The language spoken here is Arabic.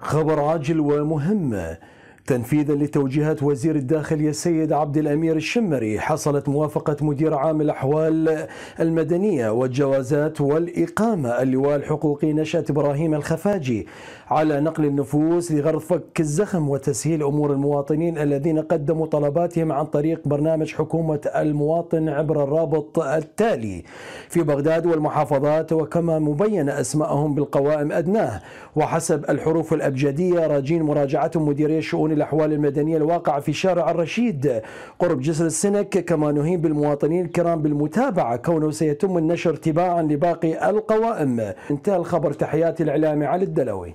خبر عاجل ومهم تنفيذا لتوجيهات وزير الداخلية السيد عبد الأمير الشمري حصلت موافقة مدير عام الأحوال المدنية والجوازات والإقامة اللواء الحقوقي نشأت إبراهيم الخفاجي على نقل النفوس لغرض فك الزخم وتسهيل أمور المواطنين الذين قدموا طلباتهم عن طريق برنامج حكومة المواطن عبر الرابط التالي في بغداد والمحافظات وكما مبين أسماءهم بالقوائم أدناه وحسب الحروف الأبجدية راجين مراجعة مديري شؤون الأحوال المدنية الواقعة في شارع الرشيد قرب جسر السنك كما نهيب بالمواطنين الكرام بالمتابعة كونه سيتم النشر تباعا لباقي القوائم انتهى الخبر تحياتي الإعلامي علي الدلوي